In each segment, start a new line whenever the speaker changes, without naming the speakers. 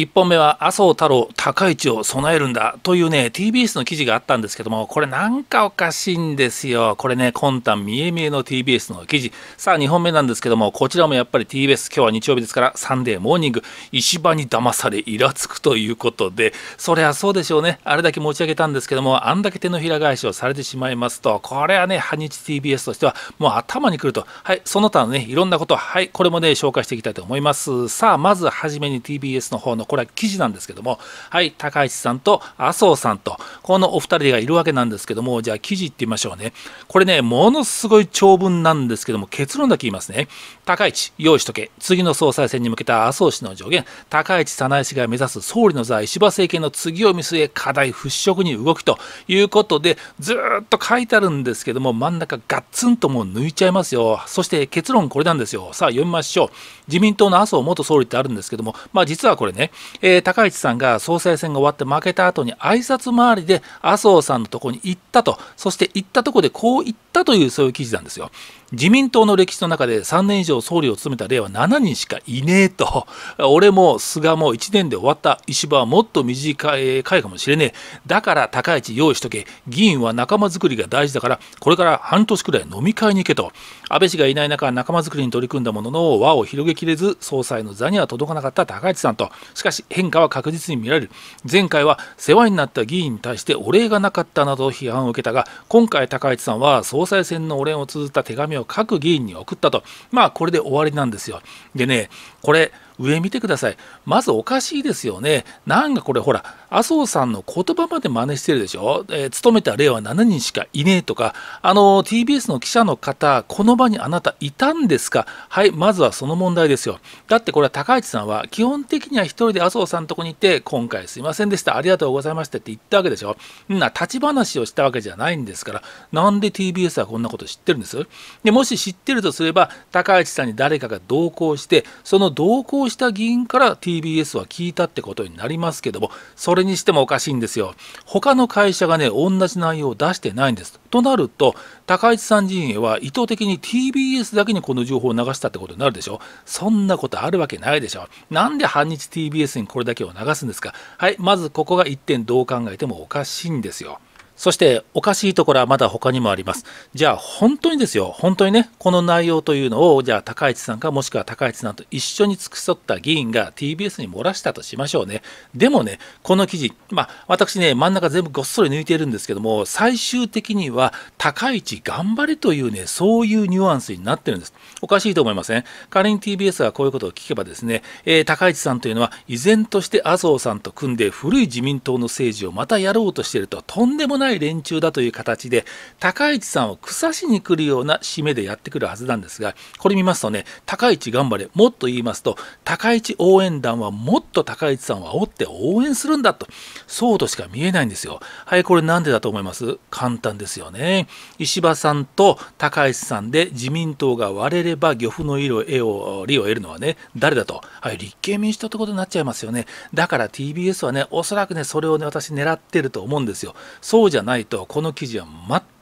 1本目は麻生太郎高市を備えるんだというね TBS の記事があったんですけどもこれなんかおかしいんですよこれね魂胆見え見えの TBS の記事さあ2本目なんですけどもこちらもやっぱり TBS 今日は日曜日ですからサンデーモーニング石場に騙されイラつくということでそりゃそうでしょうねあれだけ持ち上げたんですけどもあんだけ手のひら返しをされてしまいますとこれはね半日 TBS としてはもう頭にくるとはいその他のねいろんなことはいこれもね紹介していきたいと思いますさあまずはじめに TBS の方のこれは記事なんですけども、はい、高市さんと麻生さんと、このお二人がいるわけなんですけども、じゃあ記事いってみましょうね。これね、ものすごい長文なんですけども、結論だけ言いますね。高市、用意しとけ。次の総裁選に向けた麻生氏の助言、高市早苗氏が目指す総理の座、石破政権の次を見据え、課題払拭に動きということで、ずっと書いてあるんですけども、真ん中ガッツンともう抜いちゃいますよ。そして結論これなんですよ。さあ読みましょう。自民党の麻生元総理ってあるんですけども、まあ実はこれね、えー、高市さんが総裁選が終わって負けた後に挨拶回りで麻生さんのとこに行ったとそして行ったとこでこう言ったというそういう記事なんですよ。自民党の歴史の中で3年以上総理を務めた例は7人しかいねえと 俺も菅も1年で終わった石破はもっと短いかもしれねえだから高市用意しとけ議員は仲間づくりが大事だからこれから半年くらい飲み会に行けと安倍氏がいない中仲間づくりに取り組んだものの輪を広げきれず総裁の座には届かなかった高市さんとしかし変化は確実に見られる前回は世話になった議員に対してお礼がなかったなど批判を受けたが今回高市さんは総裁選のお礼を綴った手紙をを各議員に送ったと、まあ、これで終わりなんですよ。でね、これ、上見てください。まずおかしいですよね。なんかこれほら、麻生さんの言葉まで真似してるでしょ。えー、勤めた例は7人しかいねえとか、あの、TBS の記者の方、この場にあなたいたんですかはい、まずはその問題ですよ。だってこれは高市さんは、基本的には1人で麻生さんのとこに行って、今回すいませんでした、ありがとうございましたって言ったわけでしょ。んな、立ち話をしたわけじゃないんですから、なんで TBS はこんなこと知ってるんですでもし知ってるとすれば、高市さんに誰かが同行して、その同行表した議員から TBS は聞いたってことになりますけども、それにしてもおかしいんですよ。他の会社がね、同じ内容を出してないんです。となると、高市さん陣営は意図的に TBS だけにこの情報を流したってことになるでしょ。そんなことあるわけないでしょ。なんで反日 TBS にこれだけを流すんですか。はい、まずここが1点どう考えてもおかしいんですよ。そしておかしいところはまだ他にもあります。じゃあ本当にですよ、本当にね、この内容というのを、じゃあ高市さんかもしくは高市さんと一緒に付き添った議員が TBS に漏らしたとしましょうね。でもね、この記事、まあ私ね、真ん中全部ごっそり抜いてるんですけども、最終的には高市頑張れというね、そういうニュアンスになってるんです。おかしいと思いません、ね、仮に TBS がこういうことを聞けばですね、えー、高市さんというのは依然として麻生さんと組んで古い自民党の政治をまたやろうとしているととんでもないい連中だという形で高市さんを草しに来るような締めでやってくるはずなんですがこれ見ますとね高市頑張れもっと言いますと高市応援団はもっと高市さんは煽って応援するんだとそうとしか見えないんですよはいこれなんでだと思います簡単ですよね石破さんと高市さんで自民党が割れれば漁夫の色絵を利を得るのはね誰だと、はい、立憲民主党ってことになっちゃいますよねだから TBS はねおそらくねそれをね私狙ってると思うんですよそうじゃないとこの記事は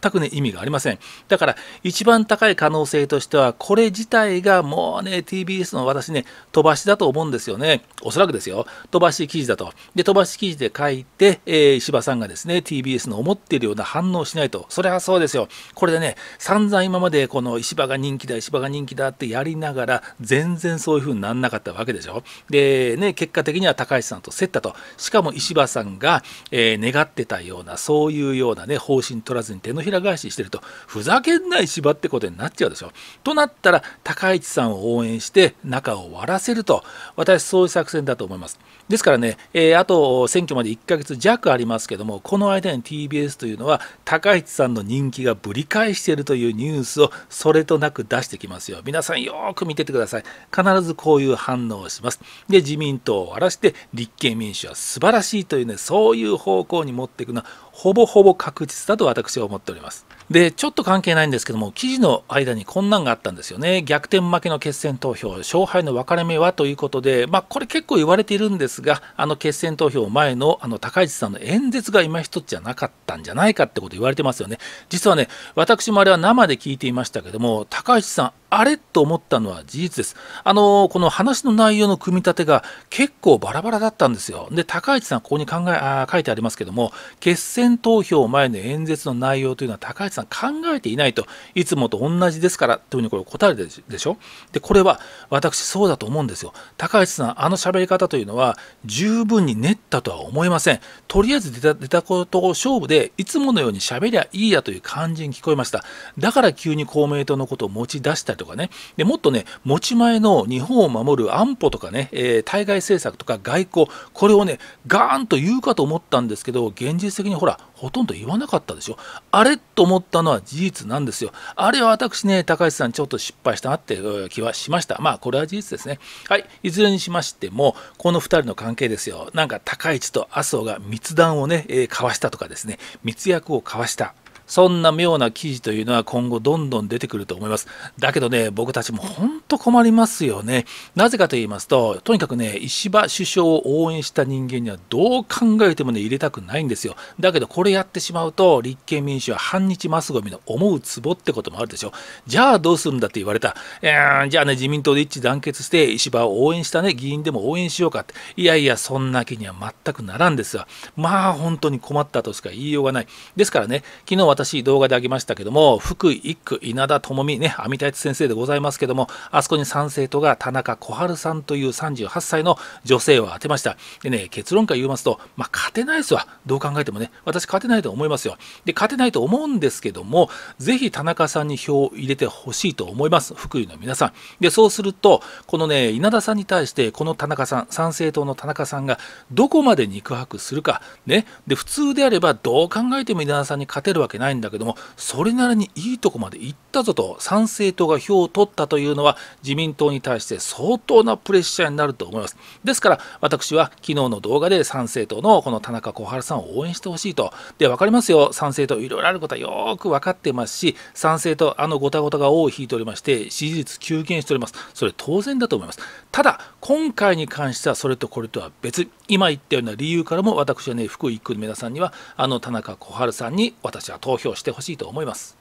全くね意味がありませんだから一番高い可能性としてはこれ自体がもうね TBS の私ね飛ばしだと思うんですよねおそらくですよ飛ばし記事だとで飛ばし記事で書いて、えー、石破さんがですね TBS の思っているような反応しないとそれはそうですよこれでね散々今までこの石破が人気だ石破が人気だってやりながら全然そういう風にならなかったわけでしょでね結果的には高橋さんと競ったとしかも石破さんが、えー、願ってたようなそういうようなね方針取らずに手のひ平返ししてるとふざけんない芝ってことになっちゃうでしょ。となったら高市さんを応援して中を割らせると私そういう作戦だと思います。ですからね、えー、あと選挙まで1ヶ月弱ありますけどもこの間に TBS というのは高市さんの人気がぶり返しているというニュースをそれとなく出してきますよ。皆さんよく見ててください。必ずこういう反応をします。で自民党を荒らして立憲民主は素晴らしいというねそういう方向に持っていくのはほぼほぼ確実だと私は思っておりますでちょっと関係ないんですけども記事の間に困難があったんですよね逆転負けの決選投票勝敗の分かれ目はということで、まあ、これ結構言われているんですがあの決選投票前のあの高市さんの演説が今一つじゃなかったんじゃないかってこと言われてますよね実はね私もあれは生で聞いていましたけども高市さんあれと思ったのは事実です。あの、この話の内容の組み立てが結構バラバラだったんですよ。で、高市さん、ここに考えあ書いてありますけども、決選投票前の演説の内容というのは、高市さん考えていないといつもと同じですからというふうにこれ答えるでしょでこれは私そうだと思うんですよ高橋さんあの喋り方というのは十分に練ったとは思えませんとりあえず出た出たことを勝負でいつものように喋りゃいいやという感じに聞こえましただから急に公明党のことを持ち出したりとかねでもっとね持ち前の日本を守る安保とかね、えー、対外政策とか外交これをねガーンと言うかと思ったんですけど現実的にほらほとんど言わなかったでしょ。あれと思ったのは事実なんですよ。あれは私ね、高橋さん、ちょっと失敗したなって気はしました。まあ、これは事実ですね。はい、いずれにしましても、この2人の関係ですよ。なんか、高市と麻生が密談をね、えー、交わしたとかですね、密約を交わした。そんな妙な記事というのは今後どんどん出てくると思います。だけどね、僕たちも本当困りますよね。なぜかと言いますと、とにかくね、石破首相を応援した人間にはどう考えてもね、入れたくないんですよ。だけどこれやってしまうと、立憲民主は反日マスゴミの思うツボってこともあるでしょ。じゃあどうするんだって言われた。えー、じゃあね、自民党で一致団結して、石破を応援したね、議員でも応援しようかって。いやいや、そんな気には全くならんですわ。まあ、本当に困ったとしか言いようがない。ですからね、昨日私動画であげましたけども福井一区稲田朋美ね網田先生でございますけどもあそこに参政党が田中小春さんという38歳の女性を当てましたでね結論から言いますと、まあ、勝てないですわどう考えてもね私勝てないと思いますよで勝てないと思うんですけどもぜひ田中さんに票を入れてほしいと思います福井の皆さんでそうするとこのね稲田さんに対してこの田中さん参政党の田中さんがどこまで肉薄するかねで普通であればどう考えても稲田さんに勝てるわけないないんだけどもそれなりにいいとこまで行ったぞと参政党が票を取ったというのは自民党に対して相当なプレッシャーになると思いますですから私は昨日の動画で参政党のこの田中小春さんを応援してほしいとで分かりますよ参政党いろいろあることはよく分かってますし参政党あのごたごたが尾を引いておりまして支持率急減しておりますそれ当然だと思いますただ今回に関してはそれとこれとは別今言ったような理由からも私はね福井1区の皆さんにはあの田中小春さんに私は投票投してほしいと思います。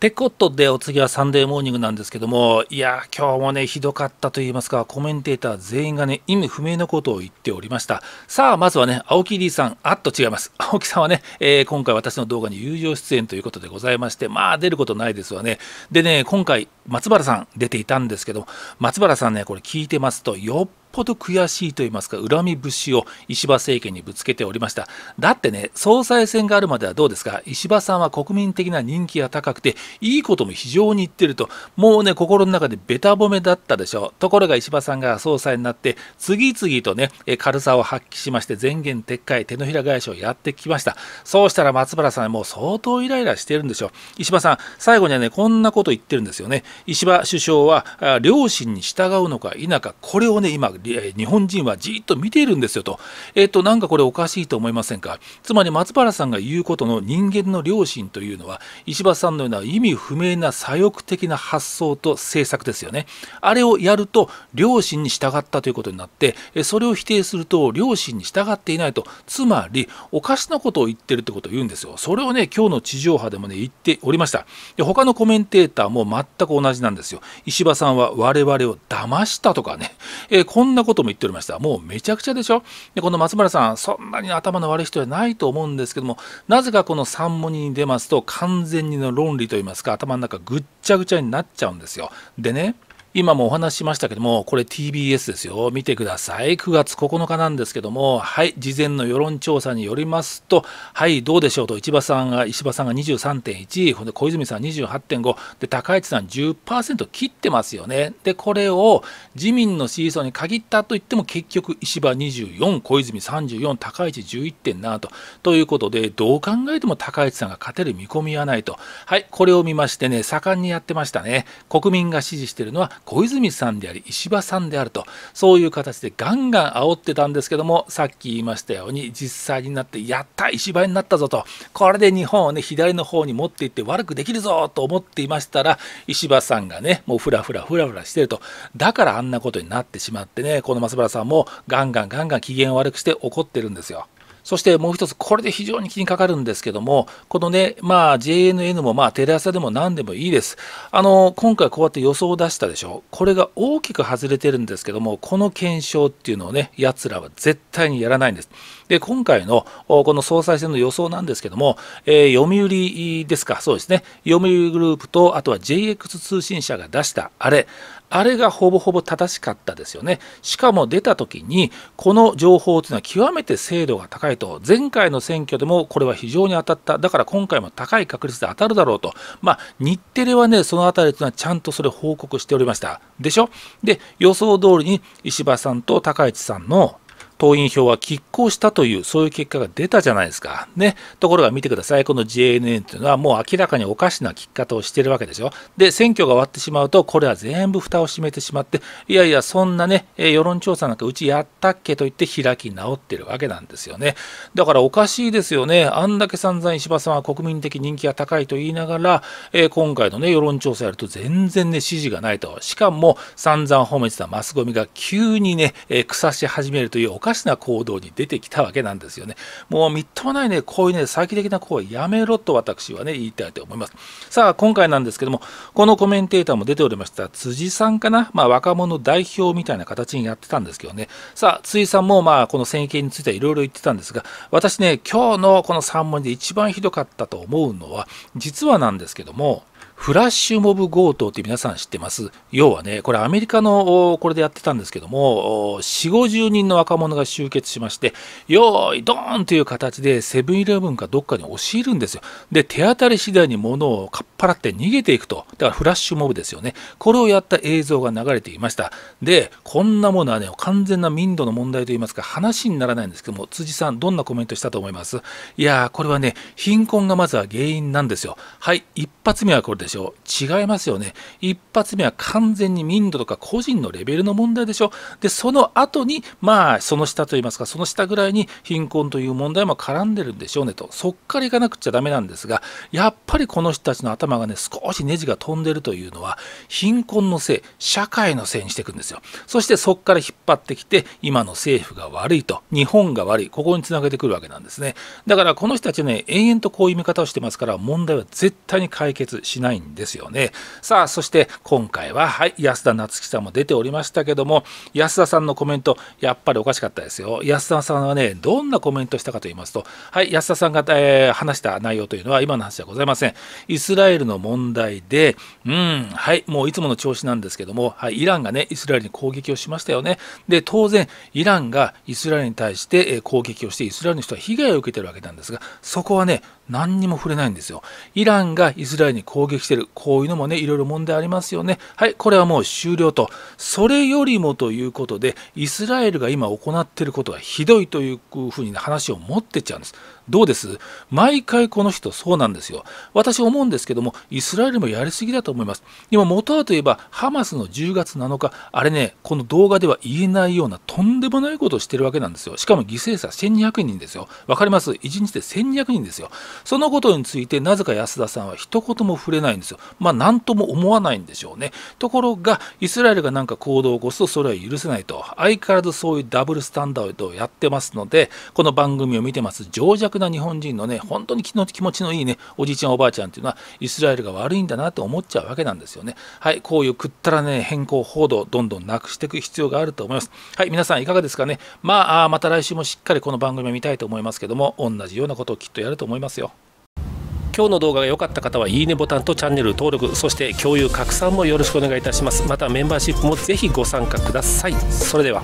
てことでお次はサンデーモーニングなんですけどもいや今日もねひどかったと言いますかコメンテーター全員がね意味不明のことを言っておりましたさあまずはね青木 D さんあっと違います青木さんはね、えー、今回私の動画に友情出演ということでございましてまあ出ることないですわねでね今回松原さん出ていたんですけど松原さんねこれ聞いてますとよっほど悔しいと言いますか恨み節を石破政権にぶつけておりましただってね総裁選があるまではどうですか石破さんは国民的な人気が高くていいことも非常に言ってるともうね心の中でべた褒めだったでしょうところが石破さんが総裁になって次々とね軽さを発揮しまして前言撤回手のひら返しをやってきましたそうしたら松原さんもう相当イライラしてるんでしょう石破さん最後にはねこんなこと言ってるんですよね石破首相は両親に従うのか否かこれをね今日本人はじっと見ているんですよと、えっと、なんかこれおかしいと思いませんか、つまり松原さんが言うことの人間の良心というのは、石破さんのような意味不明な左翼的な発想と政策ですよね、あれをやると、良心に従ったということになって、それを否定すると、良心に従っていないと、つまり、おかしなことを言ってるってことを言うんですよ、それをね、今日の地上波でもね、言っておりました。で他のコメンテーターも全く同じなんですよ。石破さんは我々を騙したとかね、えーんなことも言っておりました。もうめちゃくちゃでしょで、この松村さん、そんなに頭の悪い人はないと思うんですけども、なぜかこの三文に出ますと、完全にの論理といいますか、頭の中ぐっちゃぐちゃになっちゃうんですよ。でね、今もお話ししましたけども、これ TBS ですよ。見てください。9月9日なんですけども、はい、事前の世論調査によりますと、はい、どうでしょうと、石破さんが、石破さんが23.1、小泉さん28.5、で、高市さん10%切ってますよね。で、これを自民の支持層に限ったといっても、結局、石破24、小泉34、高市11.7と、ということで、どう考えても高市さんが勝てる見込みはないと。はい、これを見ましてね、盛んにやってましたね。国民が支持しているのは、小泉さんであり石破さんであるとそういう形でガンガン煽ってたんですけどもさっき言いましたように実際になってやった石破になったぞとこれで日本をね左の方に持っていって悪くできるぞと思っていましたら石破さんがねもうフラフラフラフラしてるとだからあんなことになってしまってねこの松原さんもガンガンガンガン機嫌を悪くして怒ってるんですよ。そしてもう一つ、これで非常に気にかかるんですけども、このね、まあ、JNN も、まあ、テレ朝でも何でもいいです。あの、今回こうやって予想を出したでしょ。これが大きく外れてるんですけども、この検証っていうのをね、奴らは絶対にやらないんです。で今回のこの総裁選の予想なんですけども、えー、読売ですか、そうですね、読売グループと、あとは JX 通信社が出したあれ、あれがほぼほぼ正しかったですよね。しかも出た時に、この情報というのは極めて精度が高いと、前回の選挙でもこれは非常に当たった、だから今回も高い確率で当たるだろうと、まあ、日テレはね、そのあたりというのはちゃんとそれ報告しておりました。でしょで、予想通りに石破さんと高市さんの党員票は拮抗したという、そういう結果が出たじゃないですか。ね。ところが見てください。この JNN というのはもう明らかにおかしな聞き方をしているわけでしょ。で、選挙が終わってしまうと、これは全部蓋を閉めてしまって、いやいや、そんなね、世論調査なんかうちやったっけと言って開き直ってるわけなんですよね。だからおかしいですよね。あんだけ散々石破さんは国民的人気が高いと言いながら、え今回のね、世論調査やると全然ね、支持がないと。しかも散々褒めてたマスゴミが急にね、えー、腐し始めるというおかかしな行動に出てきたわけなんですよね。もうみっともないね、こういうね、詐欺的な行為やめろと私はね、言いたいと思います。さあ、今回なんですけども、このコメンテーターも出ておりました、辻さんかな、まあ、若者代表みたいな形にやってたんですけどね、さあ、辻さんもまあ、この戦形についてはいろいろ言ってたんですが、私ね、今日のこの3問で一番ひどかったと思うのは、実はなんですけども、フラッシュモブ強盗って皆さん知ってます。要はね、これアメリカのこれでやってたんですけども、4、50人の若者が集結しまして、よーい、ドーンという形でセブンイレブンかどっかに押し入るんですよ。で、手当たり次第に物をかっ払って逃げていくと。だからフラッシュモブですよね。これをやった映像が流れていました。で、こんなものはね、完全な民度の問題といいますか、話にならないんですけども、辻さん、どんなコメントしたと思いますいやー、これはね、貧困がまずは原因なんですよ。はい、一発目はこれでしょう。違いますよね。一発目は完全に民度とか個人のレベルの問題でしょ。で、その後に、まあ、その下といいますか、その下ぐらいに貧困という問題も絡んでるんでしょうねと。そっからいかなくちゃだめなんですが、やっぱりこの人たちの頭頭がね少しネジが飛んでるというのは貧困のせい社会のせいにしていくんですよそしてそこから引っ張ってきて今の政府が悪いと日本が悪いここにつなげてくるわけなんですねだからこの人たちね延々とこういう見方をしてますから問題は絶対に解決しないんですよねさあそして今回ははい安田夏樹さんも出ておりましたけども安田さんのコメントやっぱりおかしかったですよ安田さんはねどんなコメントしたかと言いますとはい安田さんが、えー、話した内容というのは今の話ではございませんイスラエルルの問題で、うん、はい、もういつもの調子なんですけども、はい、イランがね、イスラエルに攻撃をしましたよね。で、当然、イランがイスラエルに対して攻撃をして、イスラエルの人は被害を受けてるわけなんですが、そこはね、何にも触れないんですよ。イランがイスラエルに攻撃してる。こういうのもね、いろいろ問題ありますよね。はい、これはもう終了と。それよりもということで、イスラエルが今行っていることがひどいというふうに話を持ってっちゃうんです。どうです毎回この人そうなんですよ。私思うんですけども、イスラエルもやりすぎだと思います。今、元はといえば、ハマスの10月7日、あれね、この動画では言えないようなとんでもないことをしてるわけなんですよ。しかも犠牲者1200人ですよ。わかります ?1 日で1200人ですよ。そのことについてなぜか安田さんは一言も触れないんですよ。まあ何とも思わないんでしょうね。ところがイスラエルが何か行動を起こすとそれは許せないと相変わらずそういうダブルスタンダードをやってますのでこの番組を見てます情弱な日本人のね本当に気の気持ちのいいねおじいちゃんおばあちゃんっていうのはイスラエルが悪いんだなと思っちゃうわけなんですよね。はい、こういうくったらね変更報道どんどんなくしていく必要があると思います。はい、皆さんいかがですかね。まあまた来週もしっかりこの番組を見たいと思いますけども同じようなことをきっとやると思いますよ。今日の動画が良かった方はいいねボタンとチャンネル登録そして共有拡散もよろしくお願いいたしますまたメンバーシップもぜひご参加くださいそれでは